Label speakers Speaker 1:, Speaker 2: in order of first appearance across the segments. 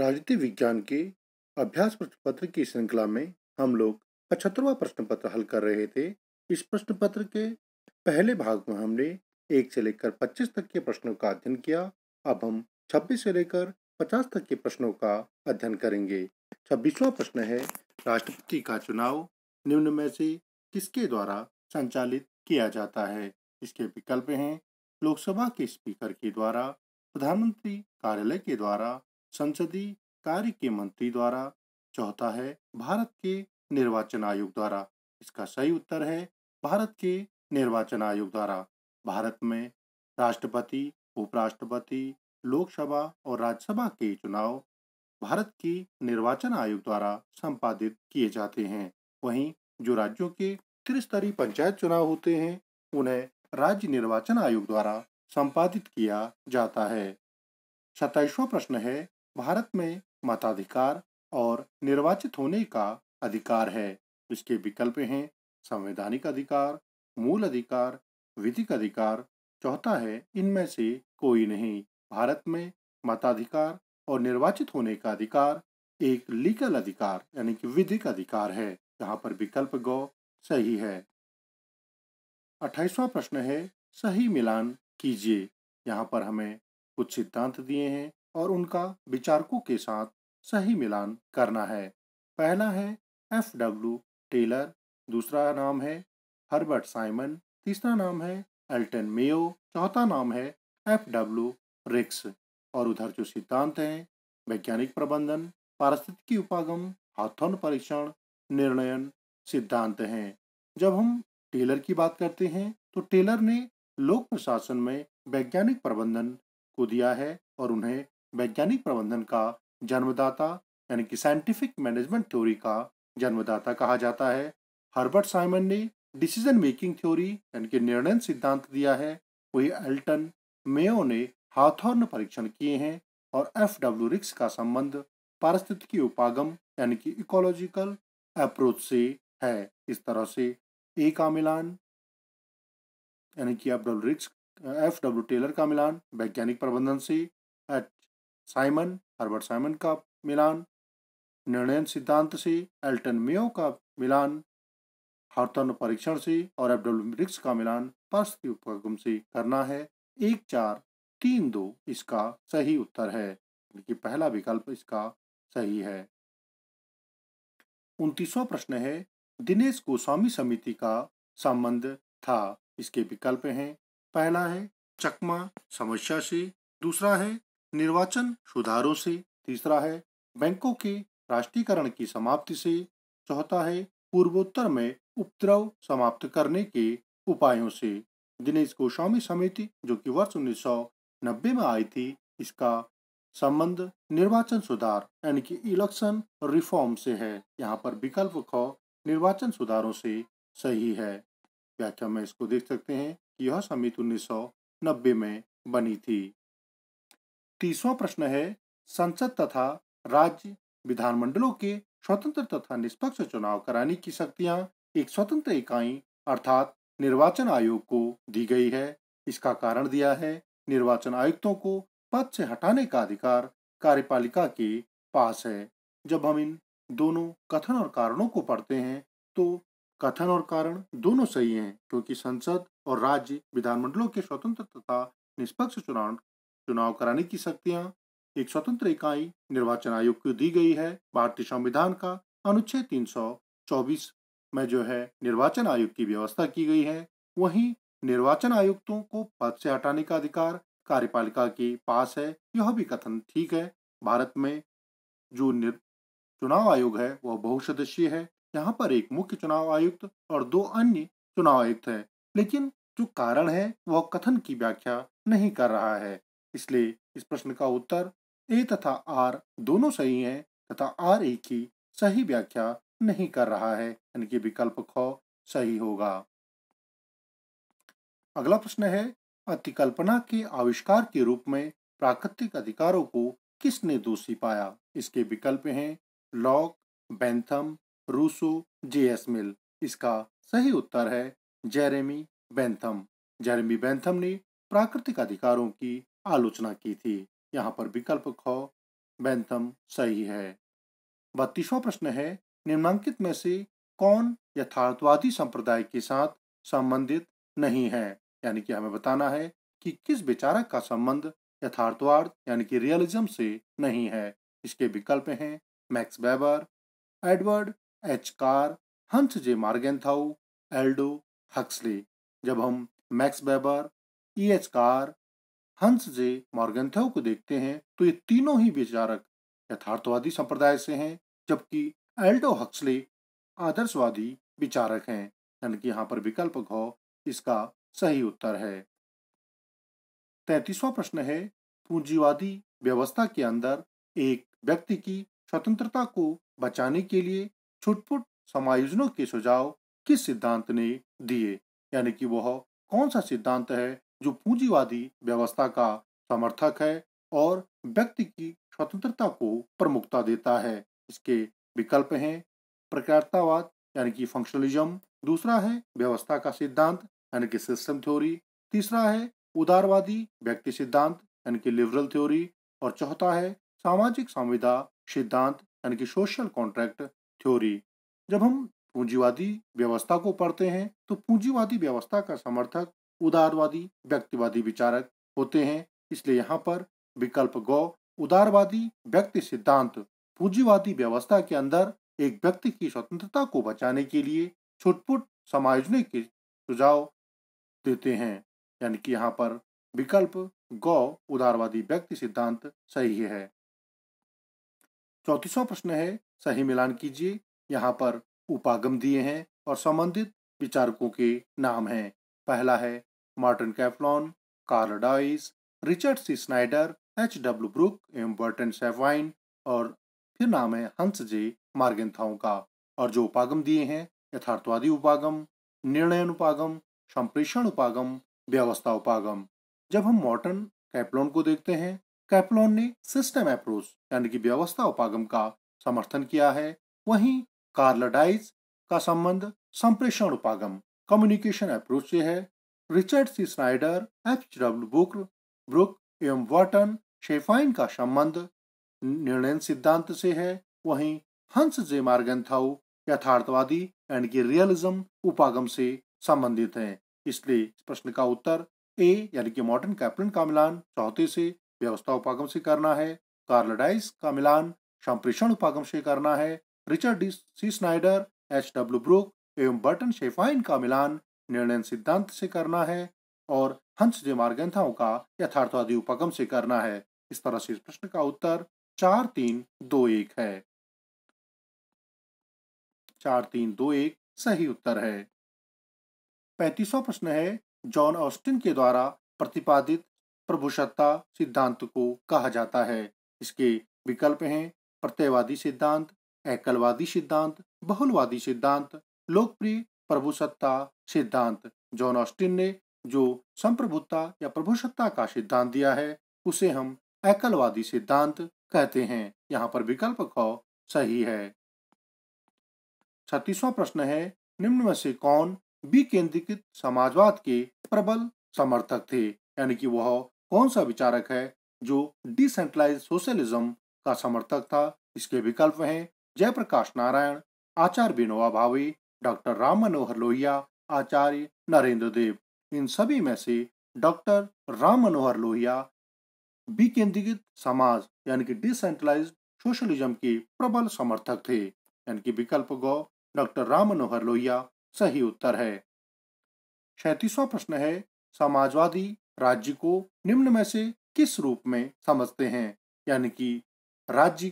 Speaker 1: राजनीति विज्ञान के अभ्यास प्रश्न पत्र की श्रृंखला में हम लोग पचहत्तरवा प्रश्न पत्र हल कर रहे थे इस प्रश्न पत्र के पहले भाग में हमने एक से लेकर पच्चीस तक के प्रश्नों का अध्ययन किया अब हम छब्बीस से लेकर पचास तक के प्रश्नों का अध्ययन करेंगे छब्बीसवा प्रश्न है राष्ट्रपति का चुनाव निम्न में से किसके द्वारा संचालित किया जाता है इसके विकल्प हैं लोकसभा के स्पीकर के द्वारा प्रधानमंत्री कार्यालय के द्वारा संसदीय कार्य के मंत्री द्वारा चौथा है भारत के निर्वाचन आयोग द्वारा इसका सही उत्तर है भारत के निर्वाचन आयोग द्वारा भारत में राष्ट्रपति उपराष्ट्रपति लोकसभा और राज्यसभा के चुनाव भारत की निर्वाचन आयोग द्वारा संपादित किए जाते हैं वहीं जो राज्यों के त्रिस्तरीय पंचायत चुनाव होते हैं उन्हें राज्य निर्वाचन आयोग द्वारा संपादित किया जाता है सताइसवा प्रश्न है भारत में मताधिकार और निर्वाचित होने का अधिकार है इसके विकल्प हैं संवैधानिक अधिकार मूल अधिकार विधिक अधिकार चौथा है इनमें से कोई नहीं भारत में मताधिकार और निर्वाचित होने का अधिकार एक लीगल अधिकार यानी कि विधिक अधिकार है जहां पर विकल्प गौ सही है अट्ठाईसवा प्रश्न है सही मिलान कीजिए यहाँ पर हमें कुछ सिद्धांत दिए हैं और उनका विचारकों के साथ सही मिलान करना है पहला है एफ डब्ल्यू टेलर दूसरा नाम है हर्बर्ट साइमन तीसरा नाम है एल्टन मेयो चौथा नाम है एफ डब्ल्यू रिक्स और उधर जो सिद्धांत हैं वैज्ञानिक प्रबंधन पारिस्थितिकी उपागम हाथोन परीक्षण निर्णयन सिद्धांत हैं जब हम टेलर की बात करते हैं तो टेलर ने लोक प्रशासन में वैज्ञानिक प्रबंधन को दिया है और उन्हें वैज्ञानिक प्रबंधन का जन्मदाता यानी कि साइंटिफिक मैनेजमेंट थ्योरी का जन्मदाता कहा जाता है हर्बर्ट साइमन ने डिसीजन मेकिंग थ्योरी यानी कि निर्णय सिद्धांत दिया है वही एल्टन मेयो ने हाथोर्न परीक्षण किए हैं और एफ डब्ल्यू रिक्स का संबंध पारिस्थितिकी उपागम यानी कि इकोलॉजिकल अप्रोच से है इस तरह से ए का मिलान यानी कि F W Riggs F W Taylor का मिलान वैज्ञानिक प्रबंधन से साइमन हर्बर्ट साइमन का मिलान निर्णयन सिद्धांत से एल्टन मेयो का मिलान हर्तन परीक्षण से और एफडब्ल्यू ब्रिक्स का मिलान पार्थिव हुक्म से करना है एक चार तीन दो इसका सही उत्तर है कि पहला विकल्प इसका सही है उनतीसवा प्रश्न है दिनेश गोस्वामी समिति का संबंध था इसके विकल्प हैं पहला है चकमा समस्या से दूसरा है निर्वाचन सुधारों से तीसरा है बैंकों के राष्ट्रीयकरण की समाप्ति से चौथा है पूर्वोत्तर में उपद्रव समाप्त करने के उपायों से दिनेश गोस्वामी समिति जो कि वर्ष उन्नीस में आई थी इसका संबंध निर्वाचन सुधार यानी कि इलेक्शन रिफॉर्म से है यहाँ पर विकल्प ख निर्वाचन सुधारों से सही है व्याख्या में इसको देख सकते हैं कि यह समिति उन्नीस में बनी थी तीसवा प्रश्न है संसद तथा राज्य विधानमंडलों के स्वतंत्र तथा निष्पक्ष चुनाव कराने की शक्तियां एक स्वतंत्र इकाई अर्थात निर्वाचन आयोग को दी गई है इसका कारण दिया है निर्वाचन आयुक्तों को पद से हटाने का अधिकार कार्यपालिका के पास है जब हम इन दोनों कथन और कारणों को पढ़ते हैं तो कथन और कारण दोनों सही हैं क्योंकि संसद और राज्य विधानमंडलों के स्वतंत्र तथा निष्पक्ष चुनाव चुनाव कराने की शक्तियां एक स्वतंत्र इकाई निर्वाचन आयोग को दी गई है भारतीय संविधान का अनुच्छेद तीन में जो है निर्वाचन आयोग की व्यवस्था की गई है वहीं निर्वाचन आयुक्तों को पद से हटाने का अधिकार कार्यपालिका के पास है यह भी कथन ठीक है भारत में जो चुनाव आयोग है वह बहुसदस्यीय है यहाँ पर एक मुख्य चुनाव आयुक्त और दो अन्य चुनाव आयुक्त है लेकिन जो कारण है वह कथन की व्याख्या नहीं कर रहा है इसलिए इस प्रश्न का उत्तर ए तथा आर दोनों सही हैं तथा आर ए की सही व्याख्या नहीं कर रहा है यानी कि विकल्प ख सही होगा अगला प्रश्न है अतिकल्पना के आविष्कार के रूप में प्राकृतिक अधिकारों को किसने दोषी पाया इसके विकल्प हैं Locke Bentham Rousseau J S Mill इसका सही उत्तर है जेरेमी बेंथम जेरेमी बेंथम ने प्राकृतिक अधिकारों की आलोचना की थी यहाँ पर विकल्प ख बैंथम सही है बत्तीसवा प्रश्न है निम्नांकित में से कौन यथार्थवादी संप्रदाय के साथ संबंधित नहीं है यानी कि हमें बताना है कि किस विचारक का संबंध यथार्थवाद यानी कि रियलिज्म से नहीं है इसके विकल्प हैं Max Weber Edward H Carr Hans J Morgenthau Aldous Huxley जब हम Max Weber E H Carr Hans J मॉर्गेंथव को देखते हैं तो ये तीनों ही विचारक यथार्थवादी संप्रदाय से हैं जबकि एल्डो हक्सले आदर्शवादी विचारक हैं यानी कि यहाँ पर विकल्प घो इसका सही उत्तर है तैतीसवा प्रश्न है पूंजीवादी व्यवस्था के अंदर एक व्यक्ति की स्वतंत्रता को बचाने के लिए छुटपुट समायोजनों के सुझाव किस सिद्धांत ने दिए यानी कि वह कौन सा सिद्धांत है जो पूंजीवादी व्यवस्था का समर्थक है और व्यक्ति की स्वतंत्रता को प्रमुखता देता है इसके विकल्प हैं प्रकार्तावाद यानी कि फंक्शनलिज्म दूसरा है व्यवस्था का सिद्धांत यानी कि सिस्टम थ्योरी तीसरा है उदारवादी व्यक्ति सिद्धांत यानी कि लिबरल थ्योरी और चौथा है सामाजिक संविदा सिद्धांत यानी कि सोशल कॉन्ट्रैक्ट थ्योरी जब हम पूंजीवादी व्यवस्था को पढ़ते हैं तो पूंजीवादी व्यवस्था का समर्थक उदारवादी व्यक्तिवादी विचारक होते हैं इसलिए यहाँ पर विकल्प गौ उदारवादी व्यक्ति सिद्धांत पूंजीवादी व्यवस्था के अंदर एक व्यक्ति की स्वतंत्रता को बचाने के लिए छुटपुट समायोजने के सुझाव देते हैं यानी कि यहाँ पर विकल्प गौ उदारवादी व्यक्ति सिद्धांत सही है चौतीसवा प्रश्न है सही मिलान कीजिए यहाँ पर उपागम दिए हैं और संबंधित विचारकों के नाम हैं पहला है Martin Kaplan, Karl Deutsch Richard C Snyder H W Bruck M Burton Sapin और फिर नाम है हंस जे मार्गेंथाओं का और जो उपागम दिए हैं यथार्थवादी उपागम निर्णय उपागम संप्रेषण उपागम व्यवस्था उपागम जब हम मॉर्टन कैप्लोन को देखते हैं कैप्लोन ने सिस्टम अप्रोच यानी कि व्यवस्था उपागम का समर्थन किया है वहीं कार्लडाइज का संबंध संप्रेषण उपागम कम्युनिकेशन अप्रोच से है Richard C Snyder F W Bruck Bruck एवं वाटन शेफाइन का संबंध निर्णय सिद्धांत से है वहीं हंस जे मार्गेंथाउ यथार्थवादी एंड की रियलिज्म उपागम से संबंधित है इसलिए इस प्रश्न का उत्तर ए यानी कि मॉडर्न कैप्टन का मिलान चौथे से व्यवस्था उपागम से करना है कार्लडाइस का मिलान संप्रेषण उपागम से करना है Richard C Snyder H W Bruck एवं बर्टन शेफाइन का मिलान निर्णय सिद्धांत से करना है और हंस मार्गंथाओं का यथार्थवादी उपगम से करना है इस तरह से इस प्रश्न का उत्तर चार तीन दो एक है चार तीन दो एक सही उत्तर है पैतीसवा प्रश्न है जॉन ऑस्टिन के द्वारा प्रतिपादित प्रभुसत्ता सिद्धांत को कहा जाता है इसके विकल्प हैं प्रत्ययवादी सिद्धांत एकलवादी सिद्धांत बहुलवादी सिद्धांत लोकप्रिय प्रभुसत्ता सिद्धांत जॉन ऑस्टिन ने जो संप्रभुता या प्रभुसत्ता का सिद्धांत दिया है उसे हम एकलवादी सिद्धांत कहते हैं यहाँ पर विकल्प ख सही है छत्तीसवा प्रश्न है निम्न में से कौन विकेंद्रीकृत समाजवाद के प्रबल समर्थक थे यानी कि वह कौन सा विचारक है जो डिसेंट्रलाइज सोशलिज्म का समर्थक था इसके विकल्प हैं जयप्रकाश नारायण आचार्य विनोबा भावे डॉक्टर राम मनोहर लोहिया आचार्य नरेंद्र देव इन सभी में से डॉक्टर राम मनोहर लोहिया विकेंद्रीकृत समाज यानी कि डिसेंट्रलाइज सोशलिज्म के प्रबल समर्थक थे यानी कि विकल्प गौ डॉक्टर राम मनोहर लोहिया सही उत्तर है सैतीसवा प्रश्न है समाजवादी राज्य को निम्न में से किस रूप में समझते हैं यानी कि राज्य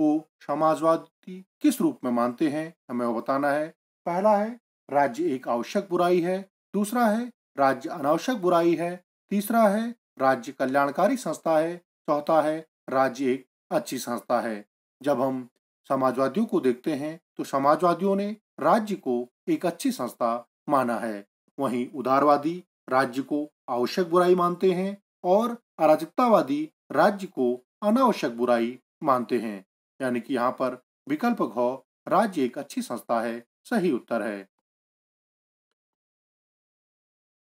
Speaker 1: को समाजवादी किस रूप में मानते हैं हमें वो बताना है पहला है राज्य एक आवश्यक बुराई है दूसरा है राज्य अनावश्यक बुराई है तीसरा है राज्य कल्याणकारी संस्था है चौथा है राज्य एक अच्छी संस्था है जब हम समाजवादियों को देखते हैं तो समाजवादियों ने राज्य को एक अच्छी संस्था माना है वहीं उदारवादी राज्य को आवश्यक बुराई मानते हैं और अराजकतावादी राज्य को अनावश्यक बुराई मानते हैं यानी कि यहाँ पर विकल्प घ राज्य एक अच्छी संस्था है सही उत्तर है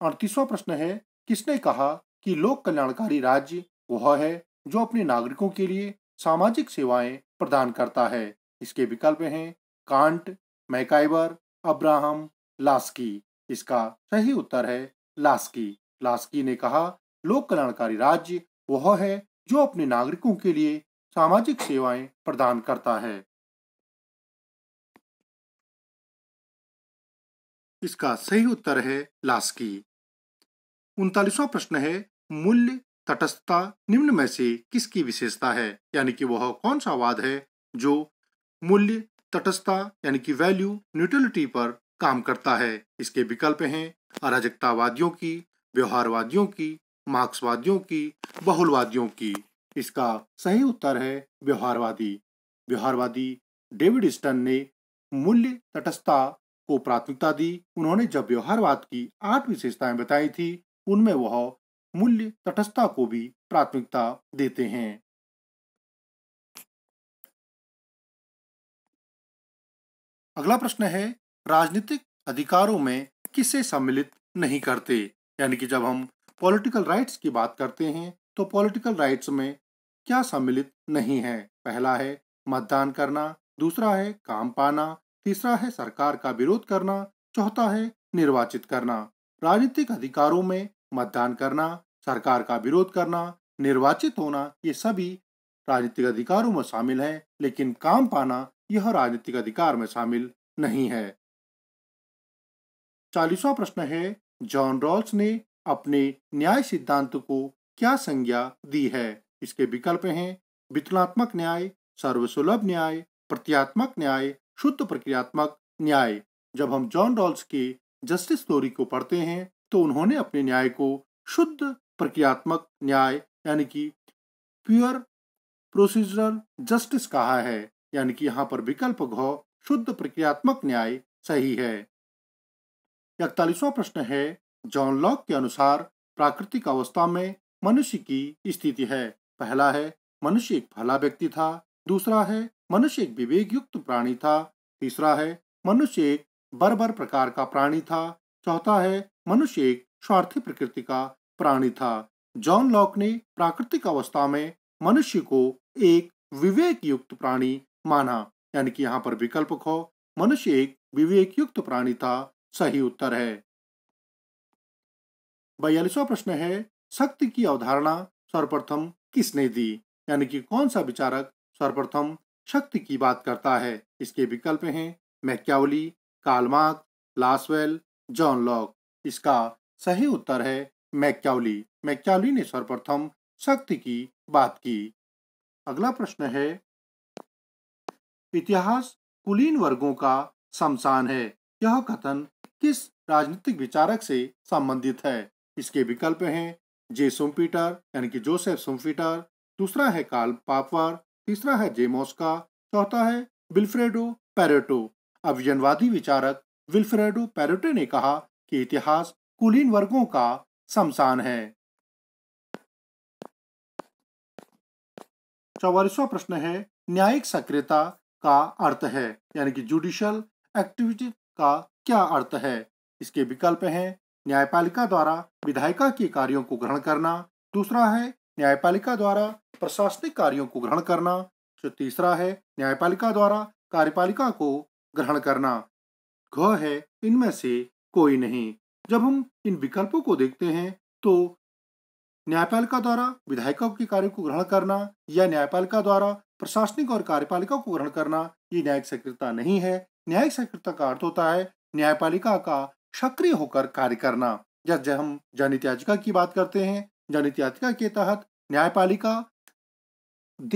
Speaker 1: अड़तीसवा प्रश्न है किसने कहा कि लोक कल्याणकारी राज्य वह है जो अपने नागरिकों के लिए सामाजिक सेवाएं प्रदान करता है इसके विकल्प हैं कांट मैकाइबर अब्राहम लास्की इसका सही उत्तर है लास्की लास्की ने कहा लोक कल्याणकारी राज्य वह है जो अपने नागरिकों के लिए सामाजिक सेवाएं प्रदान करता है इसका सही उत्तर है लास्की उनतालीसवा प्रश्न है मूल्य तटस्थता निम्न में से किसकी विशेषता है यानी कि वह कौन सा वाद है जो मूल्य तटस्थता यानी कि वैल्यू न्यूट्रलिटी पर काम करता है इसके विकल्प हैं अराजकतावादियों की व्यवहारवादियों की मार्क्सवादियों की बहुलवादियों की इसका सही उत्तर है व्यवहारवादी व्यवहारवादी डेविड स्टन ने मूल्य तटस्थता को प्राथमिकता दी उन्होंने जब व्यवहारवाद की आठ विशेषताएं बताई थी उनमें वह मूल्य तटस्थता को भी प्राथमिकता देते हैं अगला प्रश्न है राजनीतिक अधिकारों में किसे सम्मिलित नहीं करते यानी कि जब हम पॉलिटिकल राइट्स की बात करते हैं तो पॉलिटिकल राइट्स में क्या सम्मिलित नहीं है पहला है मतदान करना दूसरा है काम पाना तीसरा है सरकार का विरोध करना चौथा है निर्वाचित करना राजनीतिक अधिकारों में मतदान करना सरकार का विरोध करना निर्वाचित होना ये सभी राजनीतिक अधिकारों में शामिल है लेकिन काम पाना यह राजनीतिक अधिकार में शामिल नहीं है चालीसवा प्रश्न है जॉन रॉल्स ने अपने न्याय सिद्धांत को क्या संज्ञा दी है इसके विकल्प हैं वितनात्मक न्याय सर्वसुलभ न्याय प्रत्यात्मक न्याय शुद्ध प्रक्रियात्मक न्याय जब हम जॉन रॉल्स के जस्टिस स्टोरी को पढ़ते हैं तो उन्होंने अपने न्याय को शुद्ध प्रक्रियात्मक न्याय यानी कि प्योर प्रोसीजरल जस्टिस कहा है यानी कि यहाँ पर विकल्प घ शुद्ध प्रक्रियात्मक न्याय सही है इकतालीसवा प्रश्न है जॉन लॉक के अनुसार प्राकृतिक अवस्था में मनुष्य की स्थिति है पहला है मनुष्य एक भला व्यक्ति था दूसरा है मनुष्य एक विवेक युक्त प्राणी था तीसरा है मनुष्य एक बर्बर प्रकार का प्राणी था चौथा है मनुष्य एक स्वार्थी प्रकृति का प्राणी था जॉन लॉक ने प्राकृतिक अवस्था में मनुष्य को एक विवेक युक्त प्राणी माना यानी कि यहाँ पर विकल्प खो मनुष्य एक विवेक युक्त प्राणी था सही उत्तर है बयालीसवा प्रश्न है शक्ति की अवधारणा सर्वप्रथम किसने दी यानी कि कौन सा विचारक सर्वप्रथम शक्ति की बात करता है इसके विकल्प हैं Machiavelli Karl Marx Lasswell John Locke इसका सही उत्तर है मैक्यावली मैक्यावली ने सर्वप्रथम शक्ति की बात की अगला प्रश्न है इतिहास कुलीन वर्गों का शमशान है यह कथन किस राजनीतिक विचारक से संबंधित है इसके विकल्प हैं जे सोमपीटर यानी कि जोसेफ सोमपीटर दूसरा है काल पापवर तीसरा है जे मोस्का चौथा है विल्फ्रेडो पैरेटो अभिजनवादी विचारक विल्फ्रेडो पैरेटो ने कहा कि इतिहास कुलीन वर्गों का शमशान है चौवालीसवा प्रश्न है न्यायिक सक्रियता का अर्थ है यानी कि जुडिशियल एक्टिविटी का क्या अर्थ है इसके विकल्प हैं न्यायपालिका द्वारा विधायिका के कार्यों को ग्रहण करना दूसरा है न्यायपालिका द्वारा प्रशासनिक कार्यों को ग्रहण करना जो तीसरा है न्यायपालिका द्वारा कार्यपालिका को ग्रहण करना घ है इनमें से कोई नहीं जब हम इन विकल्पों को देखते हैं तो न्यायपालिका द्वारा विधायिका के कार्य को ग्रहण करना या न्यायपालिका द्वारा प्रशासनिक और कार्यपालिका को ग्रहण करना ये न्यायिक सक्रियता नहीं है न्यायिक सक्रियता का अर्थ होता है न्यायपालिका का सक्रिय होकर कार्य करना जब हम जनहित याचिका की बात करते हैं जनहित याचिका के तहत न्यायपालिका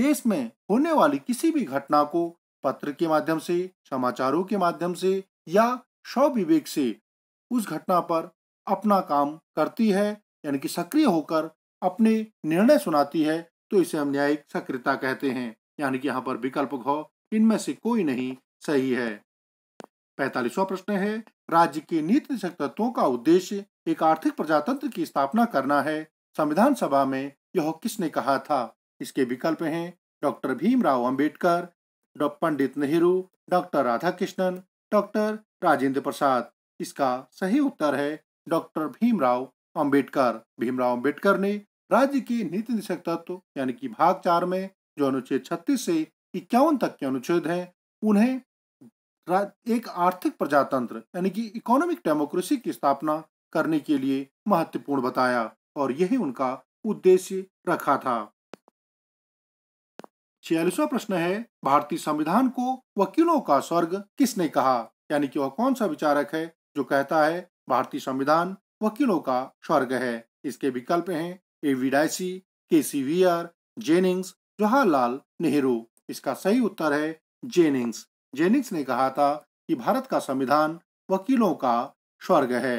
Speaker 1: देश में होने वाली किसी भी घटना को पत्र के माध्यम से समाचारों के माध्यम से या स्वविवेक से उस घटना पर अपना काम करती है यानी कि सक्रिय होकर अपने निर्णय सुनाती है तो इसे हम न्यायिक सक्रियता कहते हैं यानी कि यहाँ पर विकल्प घ इनमें से कोई नहीं सही है पैतालीसवा प्रश्न है राज्य के नीति तत्वों का उद्देश्य एक आर्थिक प्रजातंत्र की स्थापना करना है संविधान सभा में यह किसने कहा था इसके विकल्प हैं doctor Bhimrao Ambedkar Pandit Nehru doctor Radhakrishnan doctor Rajendra Prasad इसका सही उत्तर है डॉक्टर भीमराव अंबेडकर भीमराव अंबेडकर ने राज्य के नीति निषेक तत्व यानी कि भाग चार में जो अनुच्छेद छत्तीस से इक्यावन तक के अनुच्छेद हैं उन्हें एक आर्थिक प्रजातंत्र यानी कि इकोनॉमिक डेमोक्रेसी की स्थापना करने के लिए महत्वपूर्ण बताया और यही उनका उद्देश्य रखा था छियालीसवा प्रश्न है भारतीय संविधान को वकीलों का स्वर्ग किसने कहा यानी कि वह कौन सा विचारक है जो कहता है भारतीय संविधान वकीलों का स्वर्ग है इसके विकल्प हैं ए V Dicey K C Wheare Jennings Jawaharlal Nehru इसका सही उत्तर है जेनिंग्स जेनिंग्स ने कहा था कि भारत का संविधान वकीलों का स्वर्ग है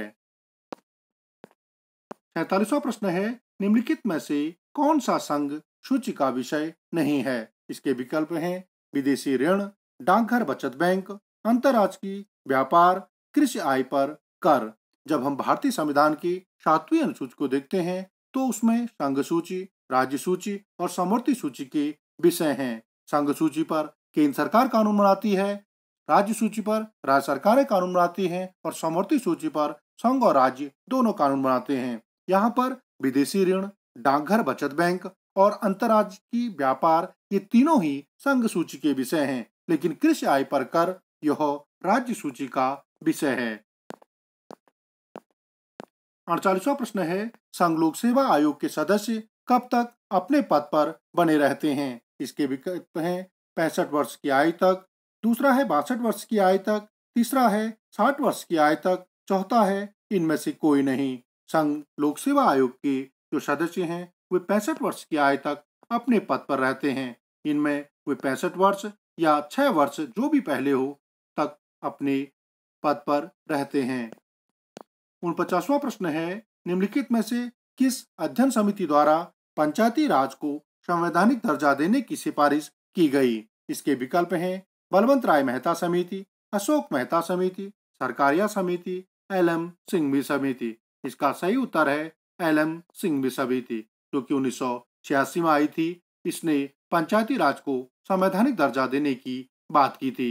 Speaker 1: सैतालीसवा प्रश्न है निम्नलिखित में से कौन सा संघ सूची का विषय नहीं है इसके विकल्प हैं विदेशी ऋण डाकघर बचत बैंक अंतर्राज की व्यापार कृषि आय पर कर जब हम भारतीय संविधान की सातवीं अनुसूची को देखते हैं तो उसमें संघ सूची राज्य सूची और समवर्ती सूची के विषय हैं संघ सूची पर केंद्र सरकार कानून बनाती है राज्य सूची पर राज्य सरकारें कानून बनाती हैं और समर्थी सूची पर संघ और राज्य दोनों कानून बनाते हैं यहाँ पर विदेशी ऋण डाकघर बचत बैंक और अंतरराज्य की व्यापार ये तीनों ही संघ सूची के विषय हैं लेकिन कृषि आय पर कर यह राज्य सूची का विषय है अड़चालीसवा प्रश्न है संघ लोक सेवा आयोग के सदस्य कब तक अपने पद पर बने रहते हैं इसके विकल्प हैं पैंसठ वर्ष की आयु तक दूसरा है बासठ वर्ष की आयु तक तीसरा है साठ वर्ष की आयु तक चौथा है इनमें से कोई नहीं संघ लोक सेवा आयोग के जो सदस्य हैं वे पैंसठ वर्ष की आयु तक अपने पद पर रहते हैं इनमें वे पैंसठ वर्ष या छह वर्ष जो भी पहले हो तक अपने पद पर रहते हैं उन पचासवा प्रश्न है निम्नलिखित में से किस अध्ययन समिति द्वारा पंचायती राज को संवैधानिक दर्जा देने की सिफारिश की गई इसके विकल्प हैं बलवंत राय मेहता समिति अशोक मेहता समिति सरकारिया समिति एल एम सिंघवी समिति इसका सही उत्तर है एल एम सिंघवी समिति जो की उन्नीस में आई थी इसने पंचायती राज को संवैधानिक दर्जा देने की बात की थी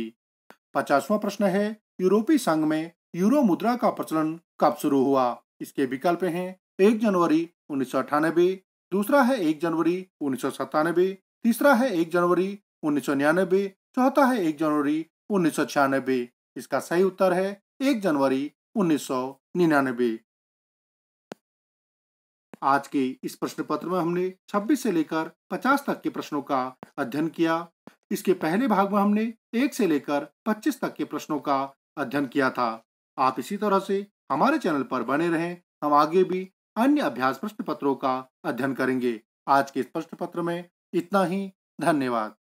Speaker 1: पचासवा प्रश्न है यूरोपीय संघ में यूरो मुद्रा का प्रचलन कब शुरू हुआ इसके विकल्प हैं एक जनवरी उन्नीस दूसरा है एक जनवरी उन्नीस तीसरा है एक जनवरी उन्नीस चौथा है एक जनवरी उन्नीस इसका सही उत्तर है एक जनवरी उन्नीस आज के इस प्रश्न पत्र में हमने 26 से लेकर 50 तक के प्रश्नों का अध्ययन किया इसके पहले भाग में हमने एक से लेकर 25 तक के प्रश्नों का अध्ययन किया था आप इसी तरह से हमारे चैनल पर बने रहें हम आगे भी अन्य अभ्यास प्रश्न पत्रों का अध्ययन करेंगे आज के इस प्रश्न पत्र में इतना ही धन्यवाद